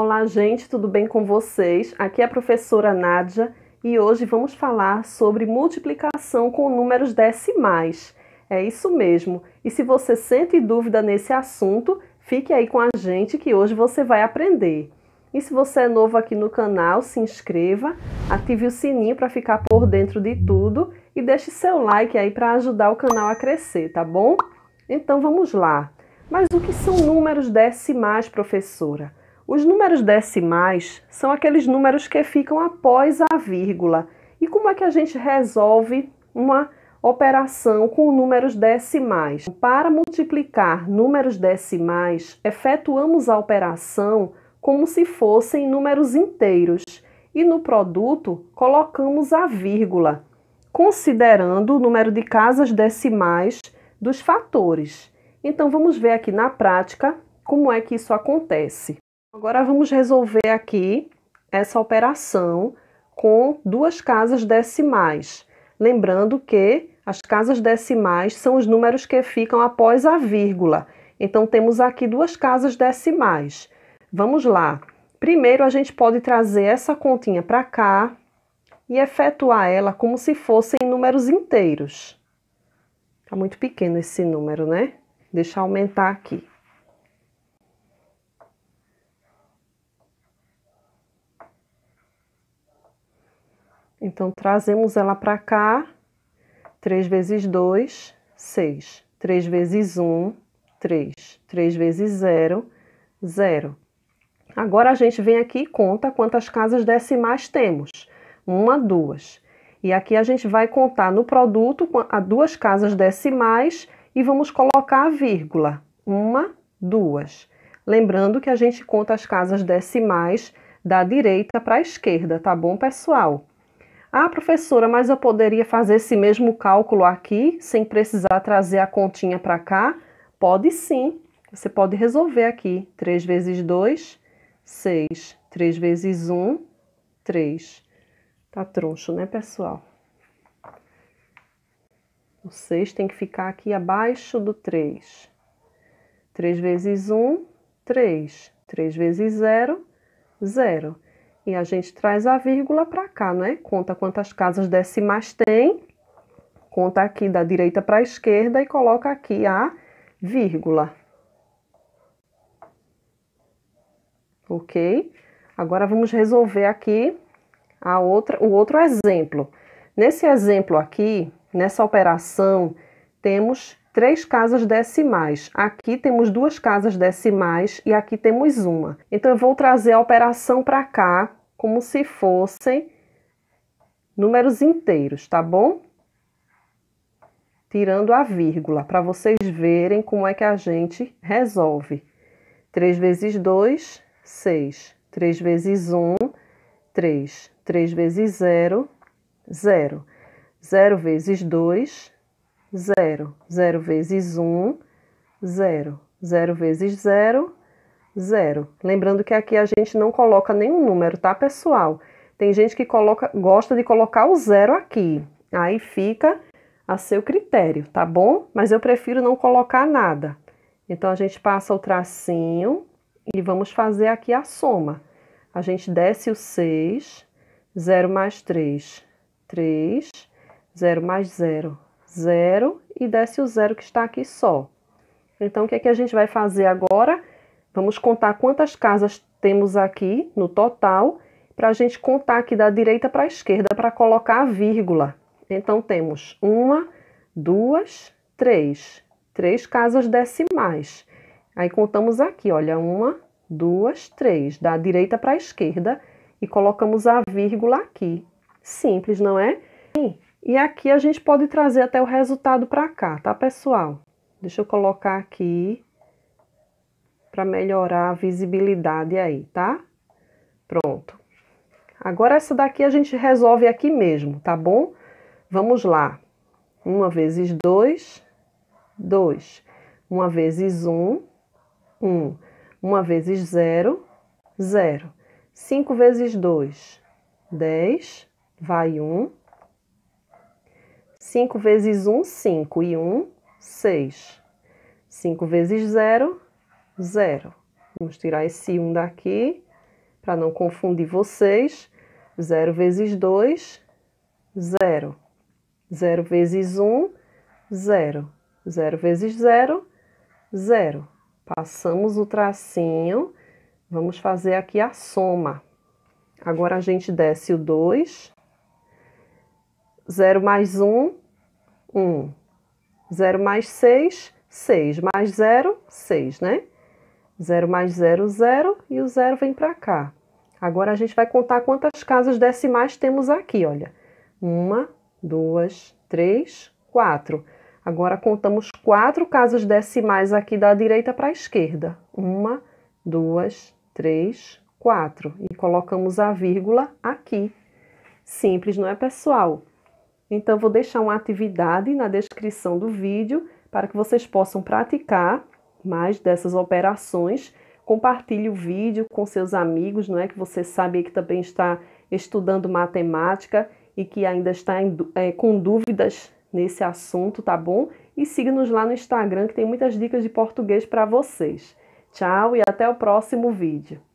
Olá, gente, tudo bem com vocês? Aqui é a professora Nádia e hoje vamos falar sobre multiplicação com números decimais. É isso mesmo. E se você sente dúvida nesse assunto, fique aí com a gente que hoje você vai aprender. E se você é novo aqui no canal, se inscreva, ative o sininho para ficar por dentro de tudo e deixe seu like aí para ajudar o canal a crescer, tá bom? Então vamos lá. Mas o que são números decimais, professora? Os números decimais são aqueles números que ficam após a vírgula. E como é que a gente resolve uma operação com números decimais? Para multiplicar números decimais, efetuamos a operação como se fossem números inteiros e no produto colocamos a vírgula, considerando o número de casas decimais dos fatores. Então vamos ver aqui na prática como é que isso acontece. Agora vamos resolver aqui essa operação com duas casas decimais. Lembrando que as casas decimais são os números que ficam após a vírgula. Então, temos aqui duas casas decimais. Vamos lá. Primeiro, a gente pode trazer essa continha para cá e efetuar ela como se fossem números inteiros. Está muito pequeno esse número, né? Deixa eu aumentar aqui. Então, trazemos ela para cá. 3 vezes 2, 6. 3 vezes 1, 3. 3 vezes 0, 0. Agora, a gente vem aqui e conta quantas casas decimais temos. Uma, duas. E aqui a gente vai contar no produto a duas casas decimais e vamos colocar a vírgula. Uma, duas. Lembrando que a gente conta as casas decimais da direita para a esquerda, tá bom, pessoal? Ah, professora, mas eu poderia fazer esse mesmo cálculo aqui sem precisar trazer a continha para cá? Pode sim. Você pode resolver aqui. 3 vezes 2, 6. 3 vezes 1, 3. Tá troncho, né, pessoal? O 6 tem que ficar aqui abaixo do 3. 3 vezes 1, 3. 3 vezes 0, 0. E a gente traz a vírgula para cá, né? Conta quantas casas decimais tem, conta aqui da direita para a esquerda e coloca aqui a vírgula. Ok? Agora vamos resolver aqui a outra, o outro exemplo. Nesse exemplo aqui, nessa operação, temos três casas decimais. Aqui temos duas casas decimais e aqui temos uma. Então, eu vou trazer a operação para cá como se fossem números inteiros, tá bom? Tirando a vírgula, para vocês verem como é que a gente resolve. 3 vezes 2, 6. 3 vezes 1, 3. 3 vezes 0, 0. 0 vezes 2, 0. 0 vezes 1, 0. 0 vezes 0, zero. Lembrando que aqui a gente não coloca nenhum número, tá, pessoal? Tem gente que coloca, gosta de colocar o zero aqui. Aí fica a seu critério, tá bom? Mas eu prefiro não colocar nada. Então, a gente passa o tracinho e vamos fazer aqui a soma. A gente desce o 6, 0 mais 3, 3, 0 mais 0, 0 e desce o zero que está aqui só. Então, o que, é que a gente vai fazer agora? Vamos contar quantas casas temos aqui no total, para a gente contar aqui da direita para a esquerda, para colocar a vírgula. Então, temos uma, duas, três. Três casas decimais. Aí, contamos aqui, olha, uma, duas, três, da direita para a esquerda, e colocamos a vírgula aqui. Simples, não é? E aqui a gente pode trazer até o resultado para cá, tá, pessoal? Deixa eu colocar aqui para melhorar a visibilidade aí, tá? Pronto. Agora essa daqui a gente resolve aqui mesmo, tá bom? Vamos lá. Uma vezes dois, dois. Uma vezes um, um. Uma vezes zero, zero. Cinco vezes dois, dez. Vai um. Cinco vezes um, cinco. E um, seis. Cinco vezes zero, zero. Vamos tirar esse 1 daqui, para não confundir vocês. 0 vezes 2, 0. 0 vezes 1, 0. 0 vezes 0, 0. Passamos o tracinho, vamos fazer aqui a soma. Agora a gente desce o 2. 0 mais 1, 1. 0 mais 6, 6. Mais 0, 6, né? 0 mais 0, 0, e o 0 vem para cá. Agora a gente vai contar quantas casas decimais temos aqui, olha. 1, 2, 3, 4. Agora contamos 4 casas decimais aqui da direita para a esquerda. 1, 2, 3, 4. E colocamos a vírgula aqui. Simples, não é, pessoal? Então, vou deixar uma atividade na descrição do vídeo para que vocês possam praticar mais dessas operações. Compartilhe o vídeo com seus amigos, não é que você sabe que também está estudando matemática e que ainda está em, é, com dúvidas nesse assunto, tá bom? E siga-nos lá no Instagram que tem muitas dicas de português para vocês. Tchau e até o próximo vídeo.